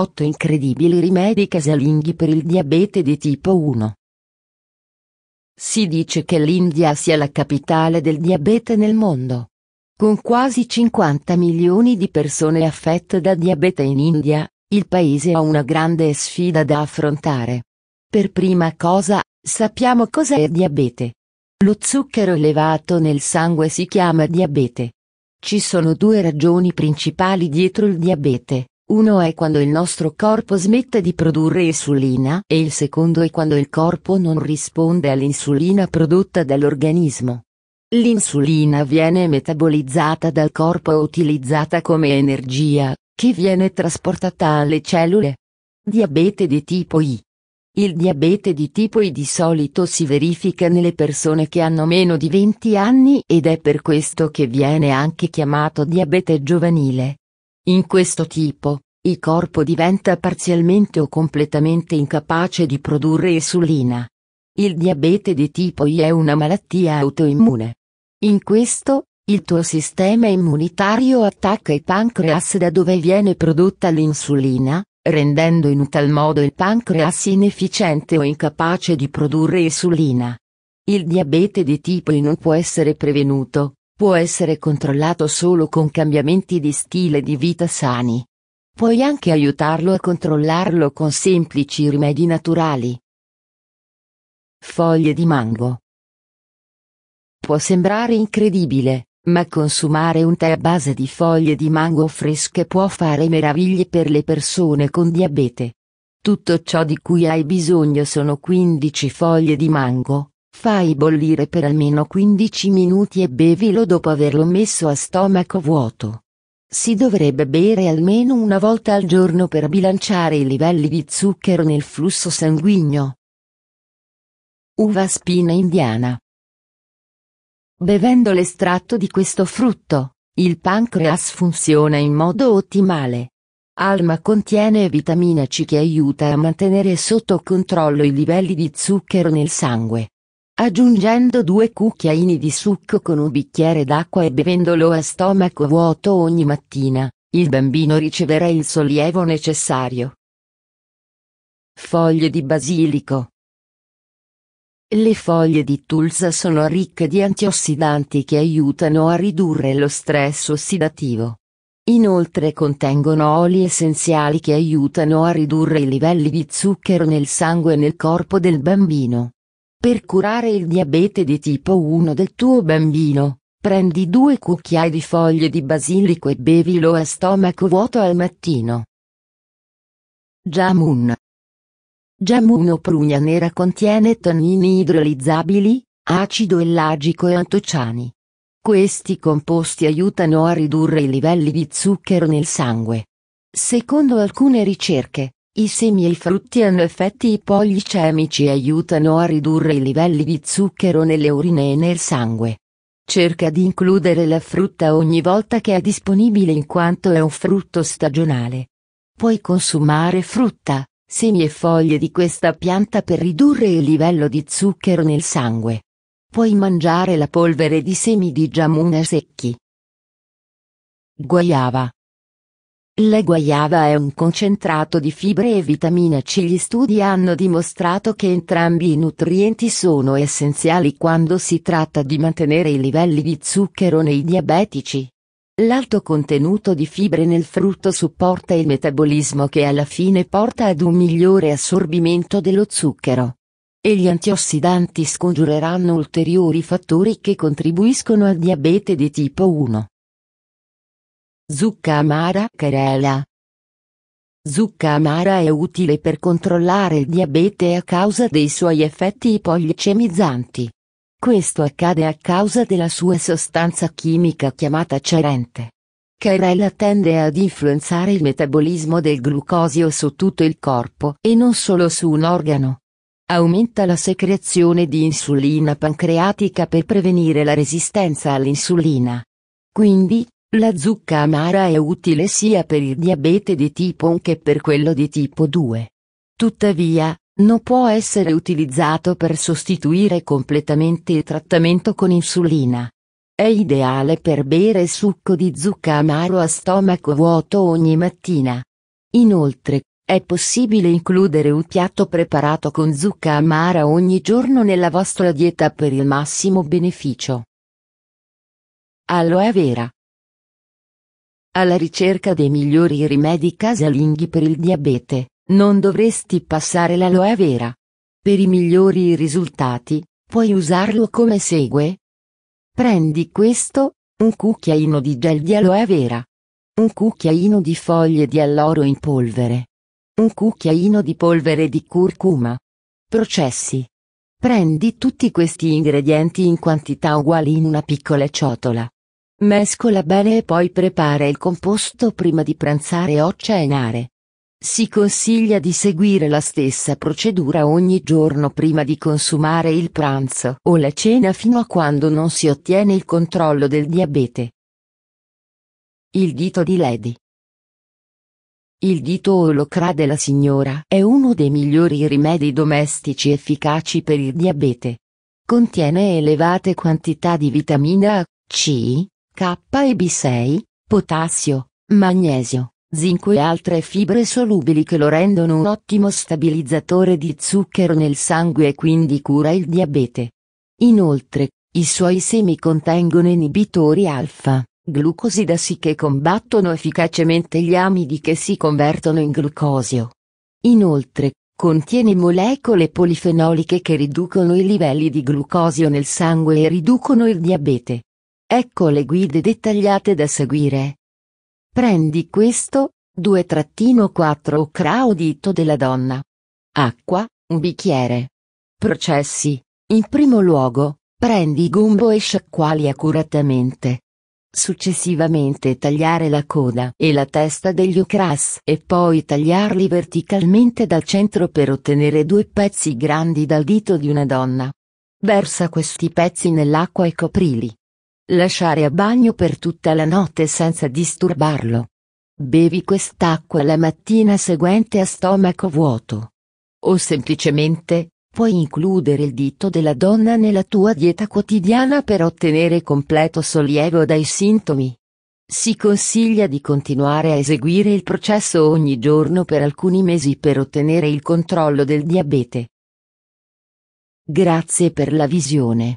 8 incredibili rimedi casalinghi per il diabete di tipo 1. Si dice che l'India sia la capitale del diabete nel mondo. Con quasi 50 milioni di persone affette da diabete in India, il paese ha una grande sfida da affrontare. Per prima cosa, sappiamo cosa è diabete. Lo zucchero elevato nel sangue si chiama diabete. Ci sono due ragioni principali dietro il diabete. Uno è quando il nostro corpo smette di produrre insulina e il secondo è quando il corpo non risponde all'insulina prodotta dall'organismo. L'insulina viene metabolizzata dal corpo e utilizzata come energia, che viene trasportata alle cellule. Diabete di tipo I. Il diabete di tipo I di solito si verifica nelle persone che hanno meno di 20 anni ed è per questo che viene anche chiamato diabete giovanile. In questo tipo, il corpo diventa parzialmente o completamente incapace di produrre insulina. Il diabete di tipo I è una malattia autoimmune. In questo, il tuo sistema immunitario attacca il pancreas da dove viene prodotta l'insulina, rendendo in tal modo il pancreas inefficiente o incapace di produrre insulina. Il diabete di tipo I non può essere prevenuto, può essere controllato solo con cambiamenti di stile di vita sani. Puoi anche aiutarlo a controllarlo con semplici rimedi naturali. Foglie di mango. Può sembrare incredibile, ma consumare un tè a base di foglie di mango fresche può fare meraviglie per le persone con diabete. Tutto ciò di cui hai bisogno sono 15 foglie di mango, Fai bollire per almeno 15 minuti e bevilo dopo averlo messo a stomaco vuoto. Si dovrebbe bere almeno una volta al giorno per bilanciare i livelli di zucchero nel flusso sanguigno. Uva spina indiana. Bevendo l'estratto di questo frutto, il pancreas funziona in modo ottimale. Alma contiene vitamina C che aiuta a mantenere sotto controllo i livelli di zucchero nel sangue aggiungendo due cucchiaini di succo con un bicchiere d'acqua e bevendolo a stomaco vuoto ogni mattina, il bambino riceverà il sollievo necessario. Foglie di basilico Le foglie di Tulsa sono ricche di antiossidanti che aiutano a ridurre lo stress ossidativo. Inoltre contengono oli essenziali che aiutano a ridurre i livelli di zucchero nel sangue e nel corpo del bambino. Per curare il diabete di tipo 1 del tuo bambino, prendi due cucchiai di foglie di basilico e bevilo a stomaco vuoto al mattino. Jamun Jamun o prugna nera contiene tannini idrolizzabili, acido ellagico e antociani. Questi composti aiutano a ridurre i livelli di zucchero nel sangue. Secondo alcune ricerche, i semi e i frutti hanno effetti ipoglicemici e aiutano a ridurre i livelli di zucchero nelle urine e nel sangue. Cerca di includere la frutta ogni volta che è disponibile in quanto è un frutto stagionale. Puoi consumare frutta, semi e foglie di questa pianta per ridurre il livello di zucchero nel sangue. Puoi mangiare la polvere di semi di jamuna secchi. Guaiava la guaiava è un concentrato di fibre e vitamina C. Gli studi hanno dimostrato che entrambi i nutrienti sono essenziali quando si tratta di mantenere i livelli di zucchero nei diabetici. L'alto contenuto di fibre nel frutto supporta il metabolismo che alla fine porta ad un migliore assorbimento dello zucchero. E gli antiossidanti scongiureranno ulteriori fattori che contribuiscono al diabete di tipo 1. Zucca amara Carela Zucca amara è utile per controllare il diabete a causa dei suoi effetti ipoglicemizzanti. Questo accade a causa della sua sostanza chimica chiamata cerente. Carela tende ad influenzare il metabolismo del glucosio su tutto il corpo e non solo su un organo. Aumenta la secrezione di insulina pancreatica per prevenire la resistenza all'insulina. Quindi, la zucca amara è utile sia per il diabete di tipo 1 che per quello di tipo 2. Tuttavia, non può essere utilizzato per sostituire completamente il trattamento con insulina. È ideale per bere succo di zucca amaro a stomaco vuoto ogni mattina. Inoltre, è possibile includere un piatto preparato con zucca amara ogni giorno nella vostra dieta per il massimo beneficio. Aloe vera alla ricerca dei migliori rimedi casalinghi per il diabete, non dovresti passare l'aloe vera. Per i migliori risultati, puoi usarlo come segue. Prendi questo, un cucchiaino di gel di aloe vera, un cucchiaino di foglie di alloro in polvere, un cucchiaino di polvere di curcuma. Processi. Prendi tutti questi ingredienti in quantità uguali in una piccola ciotola. Mescola bene e poi prepara il composto prima di pranzare o cenare. Si consiglia di seguire la stessa procedura ogni giorno prima di consumare il pranzo o la cena fino a quando non si ottiene il controllo del diabete. Il dito di Lady Il dito olocra della signora è uno dei migliori rimedi domestici efficaci per il diabete. Contiene elevate quantità di vitamina A, C, K e B6, potassio, magnesio, zinco e altre fibre solubili che lo rendono un ottimo stabilizzatore di zucchero nel sangue e quindi cura il diabete. Inoltre, i suoi semi contengono inibitori alfa, glucosidasi che combattono efficacemente gli amidi che si convertono in glucosio. Inoltre, contiene molecole polifenoliche che riducono i livelli di glucosio nel sangue e riducono il diabete. Ecco le guide dettagliate da seguire. Prendi questo, 2-4 o dito della donna. Acqua, un bicchiere. Processi. In primo luogo, prendi gombo e sciacquali accuratamente. Successivamente tagliare la coda e la testa degli ocras e poi tagliarli verticalmente dal centro per ottenere due pezzi grandi dal dito di una donna. Versa questi pezzi nell'acqua e coprili. Lasciare a bagno per tutta la notte senza disturbarlo. Bevi quest'acqua la mattina seguente a stomaco vuoto. O semplicemente, puoi includere il dito della donna nella tua dieta quotidiana per ottenere completo sollievo dai sintomi. Si consiglia di continuare a eseguire il processo ogni giorno per alcuni mesi per ottenere il controllo del diabete. Grazie per la visione.